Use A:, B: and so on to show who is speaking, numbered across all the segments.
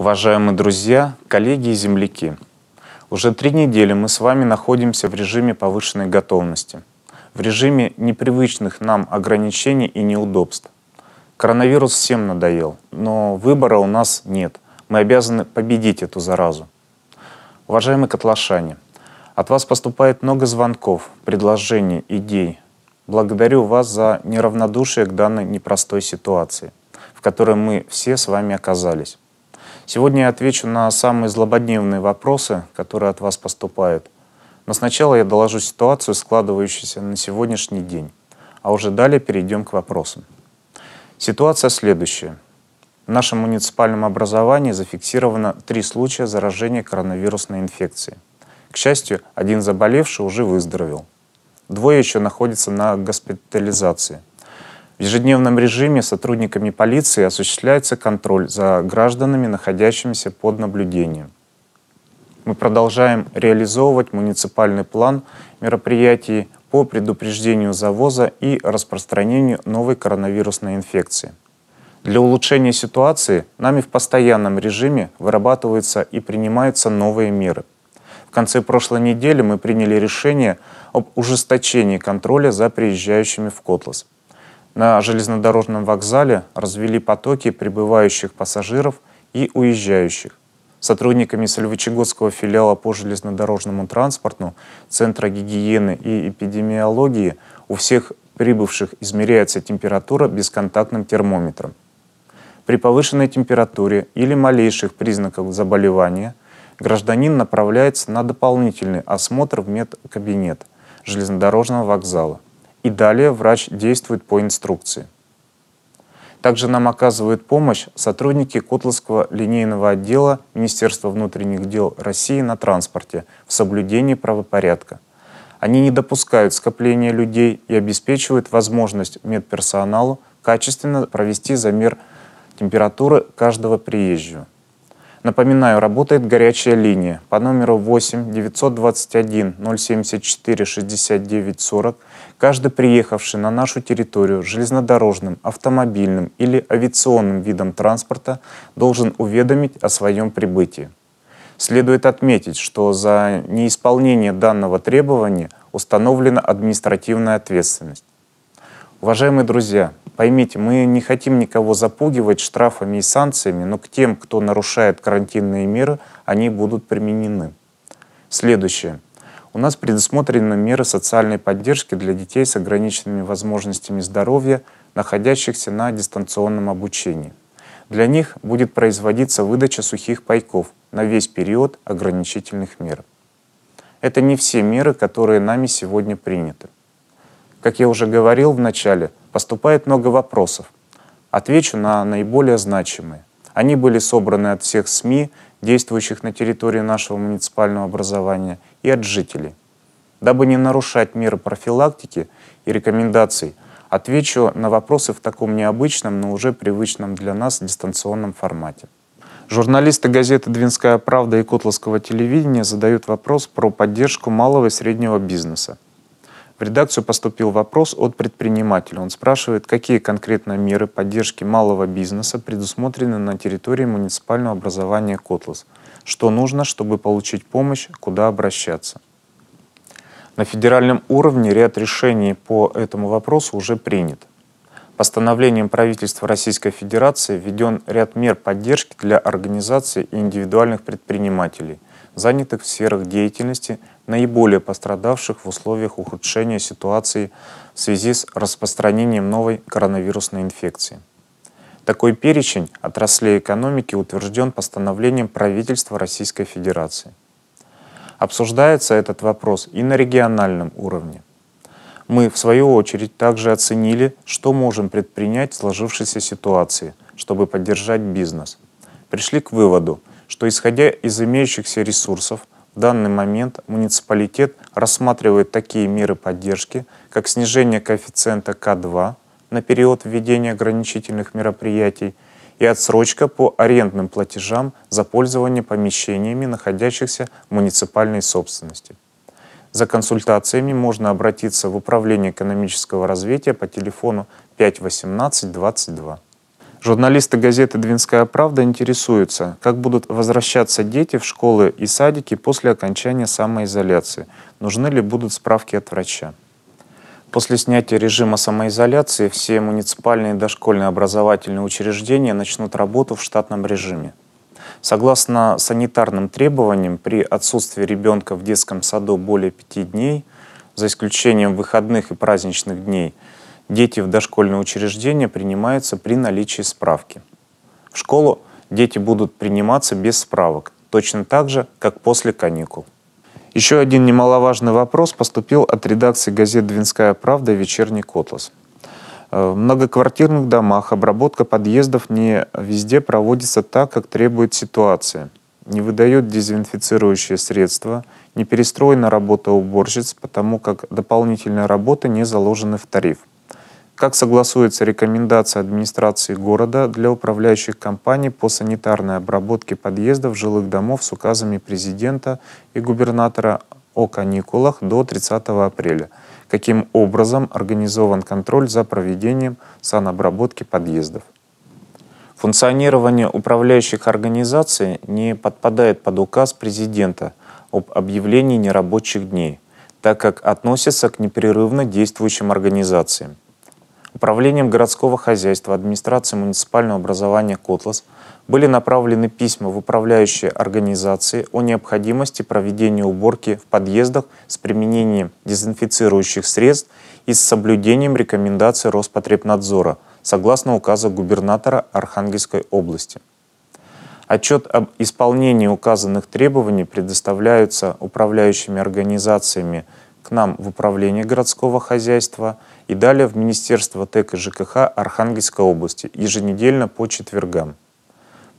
A: Уважаемые друзья, коллеги и земляки, уже три недели мы с вами находимся в режиме повышенной готовности, в режиме непривычных нам ограничений и неудобств. Коронавирус всем надоел, но выбора у нас нет. Мы обязаны победить эту заразу. Уважаемые котлашане, от вас поступает много звонков, предложений, идей. Благодарю вас за неравнодушие к данной непростой ситуации, в которой мы все с вами оказались. Сегодня я отвечу на самые злободневные вопросы, которые от вас поступают. Но сначала я доложу ситуацию, складывающуюся на сегодняшний день, а уже далее перейдем к вопросам. Ситуация следующая. В нашем муниципальном образовании зафиксировано три случая заражения коронавирусной инфекцией. К счастью, один заболевший уже выздоровел. Двое еще находятся на госпитализации – в ежедневном режиме сотрудниками полиции осуществляется контроль за гражданами, находящимися под наблюдением. Мы продолжаем реализовывать муниципальный план мероприятий по предупреждению завоза и распространению новой коронавирусной инфекции. Для улучшения ситуации нами в постоянном режиме вырабатываются и принимаются новые меры. В конце прошлой недели мы приняли решение об ужесточении контроля за приезжающими в Котлас – на железнодорожном вокзале развели потоки прибывающих пассажиров и уезжающих. Сотрудниками Сольвычегодского филиала по железнодорожному транспорту Центра гигиены и эпидемиологии у всех прибывших измеряется температура бесконтактным термометром. При повышенной температуре или малейших признаках заболевания гражданин направляется на дополнительный осмотр в медкабинет железнодорожного вокзала и далее врач действует по инструкции. Также нам оказывают помощь сотрудники Котловского линейного отдела Министерства внутренних дел России на транспорте в соблюдении правопорядка. Они не допускают скопления людей и обеспечивают возможность медперсоналу качественно провести замер температуры каждого приезжего. Напоминаю, работает горячая линия по номеру 8 921 074 69 40 Каждый приехавший на нашу территорию железнодорожным, автомобильным или авиационным видом транспорта должен уведомить о своем прибытии. Следует отметить, что за неисполнение данного требования установлена административная ответственность. Уважаемые друзья, поймите, мы не хотим никого запугивать штрафами и санкциями, но к тем, кто нарушает карантинные меры, они будут применены. Следующее – у нас предусмотрены меры социальной поддержки для детей с ограниченными возможностями здоровья, находящихся на дистанционном обучении. Для них будет производиться выдача сухих пайков на весь период ограничительных мер. Это не все меры, которые нами сегодня приняты. Как я уже говорил в начале, поступает много вопросов. Отвечу на наиболее значимые. Они были собраны от всех СМИ, действующих на территории нашего муниципального образования – и от жителей. Дабы не нарушать меры профилактики и рекомендаций, отвечу на вопросы в таком необычном, но уже привычном для нас дистанционном формате. Журналисты газеты «Двинская правда» и «Котловского телевидения» задают вопрос про поддержку малого и среднего бизнеса. В редакцию поступил вопрос от предпринимателя. Он спрашивает, какие конкретно меры поддержки малого бизнеса предусмотрены на территории муниципального образования «Котлас», что нужно, чтобы получить помощь, куда обращаться. На федеральном уровне ряд решений по этому вопросу уже принят. Постановлением правительства Российской Федерации введен ряд мер поддержки для организаций и индивидуальных предпринимателей, занятых в сферах деятельности, наиболее пострадавших в условиях ухудшения ситуации в связи с распространением новой коронавирусной инфекции. Такой перечень отраслей экономики утвержден постановлением правительства Российской Федерации. Обсуждается этот вопрос и на региональном уровне. Мы, в свою очередь, также оценили, что можем предпринять в сложившейся ситуации, чтобы поддержать бизнес. Пришли к выводу, что исходя из имеющихся ресурсов, в данный момент муниципалитет рассматривает такие меры поддержки, как снижение коэффициента К2, на период введения ограничительных мероприятий и отсрочка по арендным платежам за пользование помещениями, находящихся в муниципальной собственности. За консультациями можно обратиться в Управление экономического развития по телефону 51822. Журналисты газеты «Двинская правда» интересуются, как будут возвращаться дети в школы и садики после окончания самоизоляции, нужны ли будут справки от врача. После снятия режима самоизоляции все муниципальные и дошкольные образовательные учреждения начнут работу в штатном режиме. Согласно санитарным требованиям, при отсутствии ребенка в детском саду более пяти дней, за исключением выходных и праздничных дней, дети в дошкольные учреждения принимаются при наличии справки. В школу дети будут приниматься без справок, точно так же, как после каникул. Еще один немаловажный вопрос поступил от редакции газет «Двинская правда» и «Вечерний Котлас». Э, в многоквартирных домах обработка подъездов не везде проводится так, как требует ситуация. Не выдают дезинфицирующие средства, не перестроена работа уборщиц, потому как дополнительные работы не заложены в тариф. Как согласуется рекомендация администрации города для управляющих компаний по санитарной обработке подъездов жилых домов с указами президента и губернатора о каникулах до 30 апреля? Каким образом организован контроль за проведением санобработки подъездов? Функционирование управляющих организаций не подпадает под указ президента об объявлении нерабочих дней, так как относится к непрерывно действующим организациям. Управлением городского хозяйства администрации муниципального образования «Котлас» были направлены письма в управляющие организации о необходимости проведения уборки в подъездах с применением дезинфицирующих средств и с соблюдением рекомендаций Роспотребнадзора согласно указу губернатора Архангельской области. Отчет об исполнении указанных требований предоставляются управляющими организациями к нам в Управление городского хозяйства – и далее в Министерство ТЭК и ЖКХ Архангельской области еженедельно по четвергам.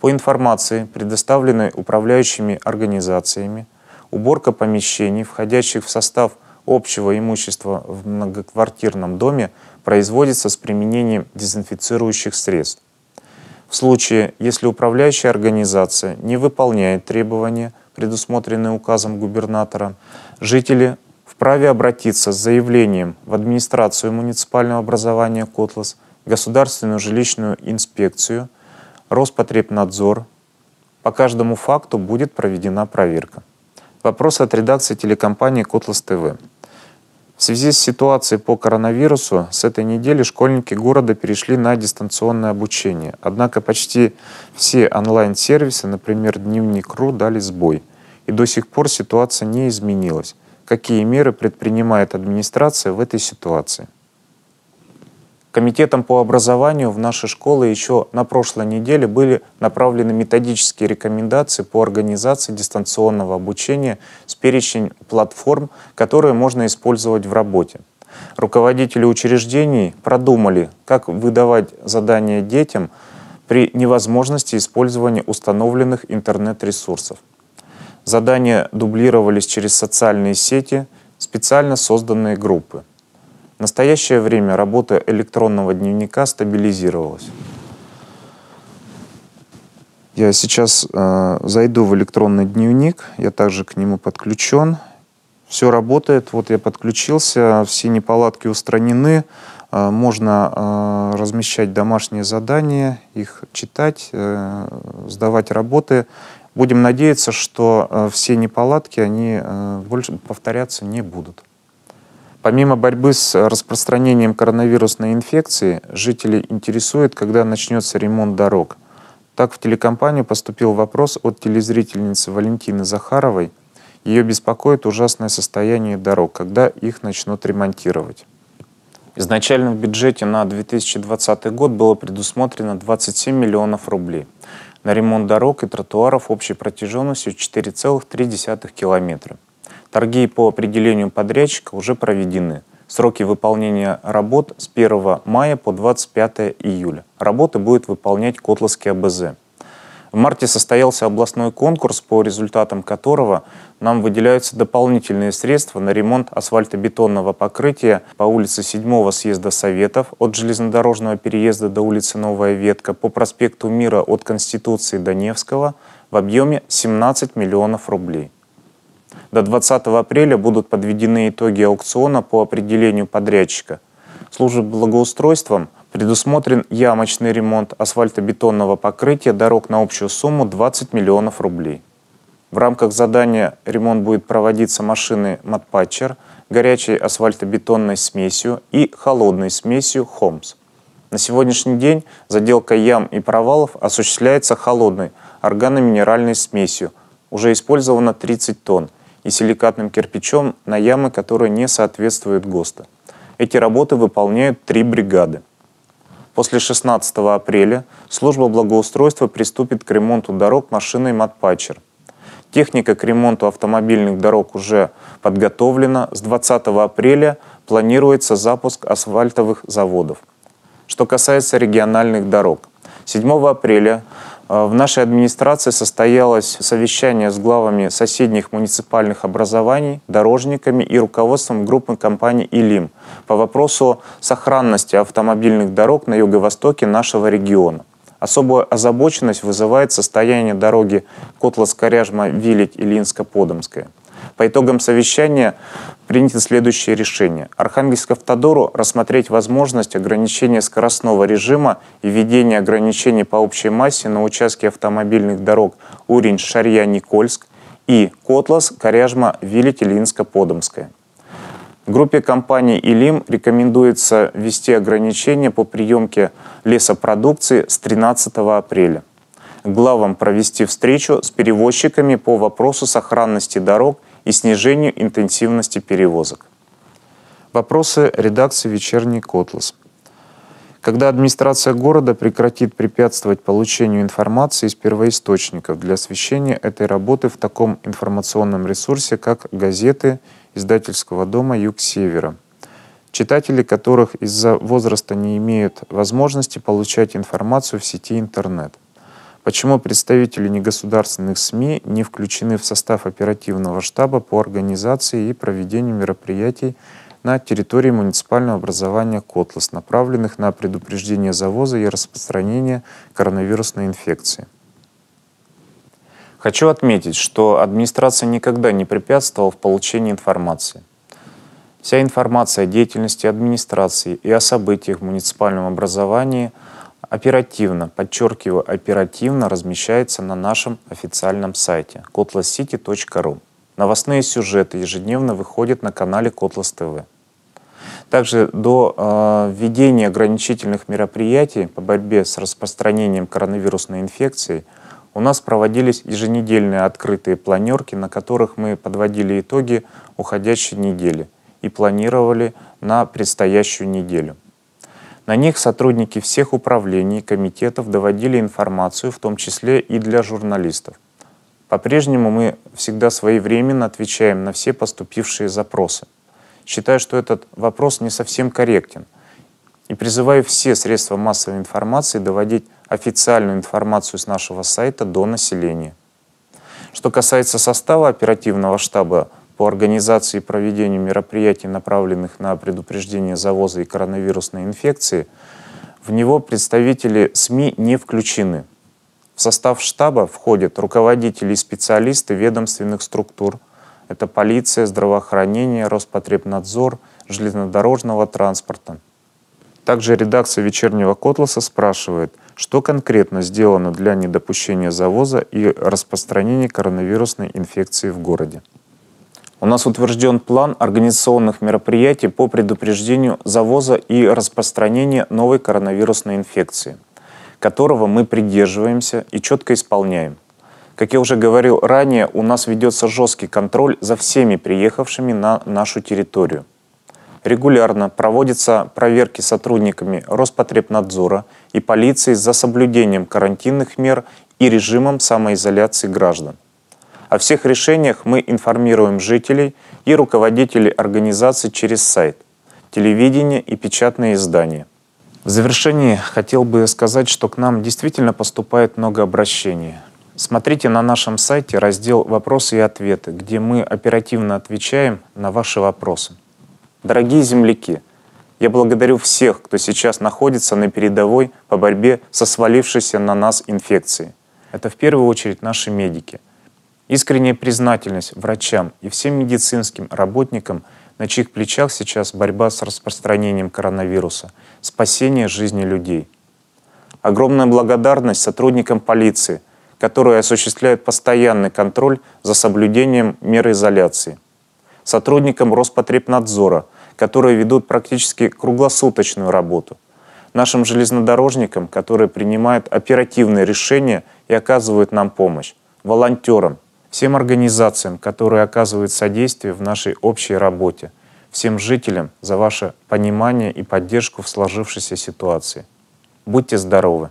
A: По информации, предоставленной управляющими организациями, уборка помещений, входящих в состав общего имущества в многоквартирном доме, производится с применением дезинфицирующих средств. В случае, если управляющая организация не выполняет требования, предусмотренные указом губернатора, жители вправе обратиться с заявлением в администрацию муниципального образования «Котлас», Государственную жилищную инспекцию, Роспотребнадзор. По каждому факту будет проведена проверка. Вопрос от редакции телекомпании «Котлас ТВ». В связи с ситуацией по коронавирусу с этой недели школьники города перешли на дистанционное обучение. Однако почти все онлайн-сервисы, например, Дневник.ру, дали сбой. И до сих пор ситуация не изменилась какие меры предпринимает администрация в этой ситуации. Комитетом по образованию в наши школы еще на прошлой неделе были направлены методические рекомендации по организации дистанционного обучения с перечень платформ, которые можно использовать в работе. Руководители учреждений продумали, как выдавать задания детям при невозможности использования установленных интернет-ресурсов. Задания дублировались через социальные сети, специально созданные группы. В настоящее время работа электронного дневника стабилизировалась. Я сейчас э, зайду в электронный дневник, я также к нему подключен. Все работает, вот я подключился, все неполадки устранены. Э, можно э, размещать домашние задания, их читать, э, сдавать работы. Будем надеяться, что э, все неполадки, они э, больше повторяться не будут. Помимо борьбы с распространением коронавирусной инфекции, жители интересуют, когда начнется ремонт дорог. Так в телекомпанию поступил вопрос от телезрительницы Валентины Захаровой. Ее беспокоит ужасное состояние дорог, когда их начнут ремонтировать. Изначально в бюджете на 2020 год было предусмотрено 27 миллионов рублей – на ремонт дорог и тротуаров общей протяженностью 4,3 километра. Торги по определению подрядчика уже проведены. Сроки выполнения работ с 1 мая по 25 июля. Работы будет выполнять Котловский АБЗ. В марте состоялся областной конкурс, по результатам которого нам выделяются дополнительные средства на ремонт асфальтобетонного покрытия по улице 7 съезда Советов от железнодорожного переезда до улицы Новая Ветка по проспекту Мира от Конституции до Невского в объеме 17 миллионов рублей. До 20 апреля будут подведены итоги аукциона по определению подрядчика. Служба благоустройством – Предусмотрен ямочный ремонт асфальтобетонного покрытия дорог на общую сумму 20 миллионов рублей. В рамках задания ремонт будет проводиться машины «Матпатчер», горячей асфальтобетонной смесью и холодной смесью «Хомс». На сегодняшний день заделка ям и провалов осуществляется холодной органоминеральной смесью. Уже использовано 30 тонн и силикатным кирпичом на ямы, которые не соответствуют ГОСТа. Эти работы выполняют три бригады. После 16 апреля служба благоустройства приступит к ремонту дорог машиной «Матпатчер». Техника к ремонту автомобильных дорог уже подготовлена. С 20 апреля планируется запуск асфальтовых заводов. Что касается региональных дорог. 7 апреля Э, в нашей администрации состоялось совещание с главами соседних муниципальных образований, дорожниками и руководством группы компании «Илим» по вопросу сохранности автомобильных дорог на юго-востоке нашего региона. Особую озабоченность вызывает состояние дороги Котлас-Коряжма-Вилить-Илинска-Подомская. По итогам совещания принято следующее решение. Архангельск-Автодору рассмотреть возможность ограничения скоростного режима и введения ограничений по общей массе на участке автомобильных дорог Урень-Шарья-Никольск и Котлас-Коряжма-Вилителинска-Подомская. Группе компаний «Илим» рекомендуется ввести ограничения по приемке лесопродукции с 13 апреля. Главам провести встречу с перевозчиками по вопросу сохранности дорог – и снижению интенсивности перевозок. Вопросы редакции «Вечерний Котлас». Когда администрация города прекратит препятствовать получению информации из первоисточников для освещения этой работы в таком информационном ресурсе, как газеты издательского дома «Юг Севера», читатели которых из-за возраста не имеют возможности получать информацию в сети интернет. Почему представители негосударственных СМИ не включены в состав оперативного штаба по организации и проведению мероприятий на территории муниципального образования Котлас, направленных на предупреждение завоза и распространение коронавирусной инфекции? Хочу отметить, что администрация никогда не препятствовала в получении информации. Вся информация о деятельности администрации и о событиях в муниципальном образовании – оперативно, подчеркиваю, оперативно размещается на нашем официальном сайте kotlascity.ru. Новостные сюжеты ежедневно выходят на канале Котлас ТВ. Также до э, введения ограничительных мероприятий по борьбе с распространением коронавирусной инфекции у нас проводились еженедельные открытые планерки, на которых мы подводили итоги уходящей недели и планировали на предстоящую неделю. На них сотрудники всех управлений, комитетов доводили информацию, в том числе и для журналистов. По-прежнему мы всегда своевременно отвечаем на все поступившие запросы. Считаю, что этот вопрос не совсем корректен. И призываю все средства массовой информации доводить официальную информацию с нашего сайта до населения. Что касается состава оперативного штаба по организации и проведению мероприятий, направленных на предупреждение завоза и коронавирусной инфекции, в него представители СМИ не включены. В состав штаба входят руководители и специалисты ведомственных структур. Это полиция, здравоохранение, Роспотребнадзор, железнодорожного транспорта. Также редакция «Вечернего Котласа» спрашивает, что конкретно сделано для недопущения завоза и распространения коронавирусной инфекции в городе. У нас утвержден план организационных мероприятий по предупреждению завоза и распространения новой коронавирусной инфекции, которого мы придерживаемся и четко исполняем. Как я уже говорил ранее, у нас ведется жесткий контроль за всеми приехавшими на нашу территорию. Регулярно проводятся проверки сотрудниками Роспотребнадзора и полиции за соблюдением карантинных мер и режимом самоизоляции граждан. О всех решениях мы информируем жителей и руководителей организации через сайт, телевидение и печатные издания. В завершении хотел бы сказать, что к нам действительно поступает много обращений. Смотрите на нашем сайте раздел «Вопросы и ответы», где мы оперативно отвечаем на ваши вопросы. Дорогие земляки, я благодарю всех, кто сейчас находится на передовой по борьбе со свалившейся на нас инфекцией. Это в первую очередь наши медики – Искренняя признательность врачам и всем медицинским работникам, на чьих плечах сейчас борьба с распространением коронавируса, спасение жизни людей. Огромная благодарность сотрудникам полиции, которые осуществляют постоянный контроль за соблюдением меры изоляции. Сотрудникам Роспотребнадзора, которые ведут практически круглосуточную работу. Нашим железнодорожникам, которые принимают оперативные решения и оказывают нам помощь. Волонтерам, всем организациям, которые оказывают содействие в нашей общей работе, всем жителям за ваше понимание и поддержку в сложившейся ситуации. Будьте здоровы!